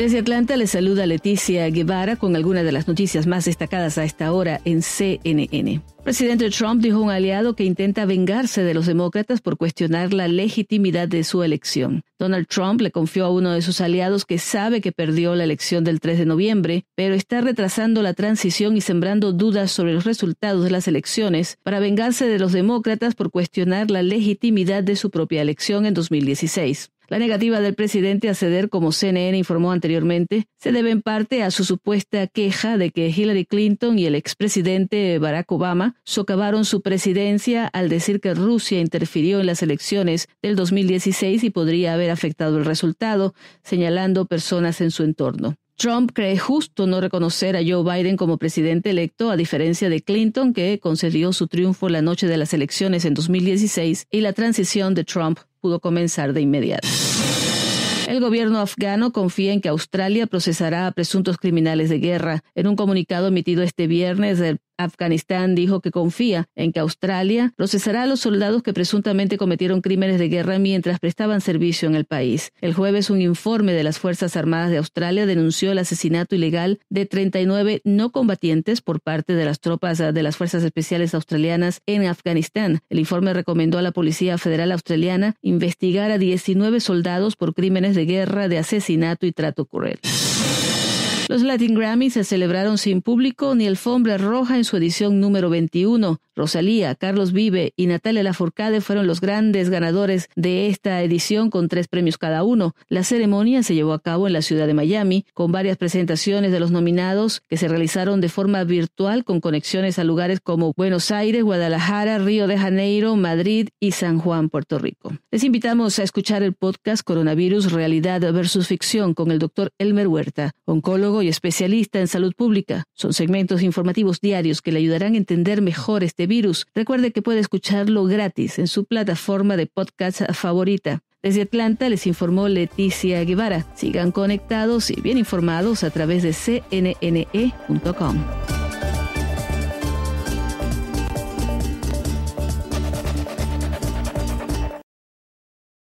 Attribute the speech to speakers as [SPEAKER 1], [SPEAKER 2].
[SPEAKER 1] Desde Atlanta le saluda Leticia Guevara con algunas de las noticias más destacadas a esta hora en CNN. Presidente Trump dijo a un aliado que intenta vengarse de los demócratas por cuestionar la legitimidad de su elección. Donald Trump le confió a uno de sus aliados que sabe que perdió la elección del 3 de noviembre, pero está retrasando la transición y sembrando dudas sobre los resultados de las elecciones para vengarse de los demócratas por cuestionar la legitimidad de su propia elección en 2016. La negativa del presidente a ceder, como CNN informó anteriormente, se debe en parte a su supuesta queja de que Hillary Clinton y el expresidente Barack Obama socavaron su presidencia al decir que Rusia interfirió en las elecciones del 2016 y podría haber afectado el resultado, señalando personas en su entorno. Trump cree justo no reconocer a Joe Biden como presidente electo, a diferencia de Clinton, que concedió su triunfo la noche de las elecciones en 2016 y la transición de Trump pudo comenzar de inmediato. El gobierno afgano confía en que Australia procesará a presuntos criminales de guerra. En un comunicado emitido este viernes, del Afganistán dijo que confía en que Australia procesará a los soldados que presuntamente cometieron crímenes de guerra mientras prestaban servicio en el país. El jueves un informe de las Fuerzas Armadas de Australia denunció el asesinato ilegal de 39 no combatientes por parte de las tropas de las Fuerzas Especiales Australianas en Afganistán. El informe recomendó a la Policía Federal Australiana investigar a 19 soldados por crímenes de guerra, de asesinato y trato cruel. Los Latin Grammys se celebraron sin público ni alfombra roja en su edición número 21. Rosalía, Carlos Vive y Natalia Lafourcade fueron los grandes ganadores de esta edición con tres premios cada uno. La ceremonia se llevó a cabo en la ciudad de Miami con varias presentaciones de los nominados que se realizaron de forma virtual con conexiones a lugares como Buenos Aires, Guadalajara, Río de Janeiro, Madrid y San Juan, Puerto Rico. Les invitamos a escuchar el podcast Coronavirus Realidad versus Ficción con el doctor Elmer Huerta, oncólogo y especialista en salud pública. Son segmentos informativos diarios que le ayudarán a entender mejor este virus. Recuerde que puede escucharlo gratis en su plataforma de podcast favorita. Desde Atlanta les informó Leticia Guevara. Sigan conectados y bien informados a través de cnne.com.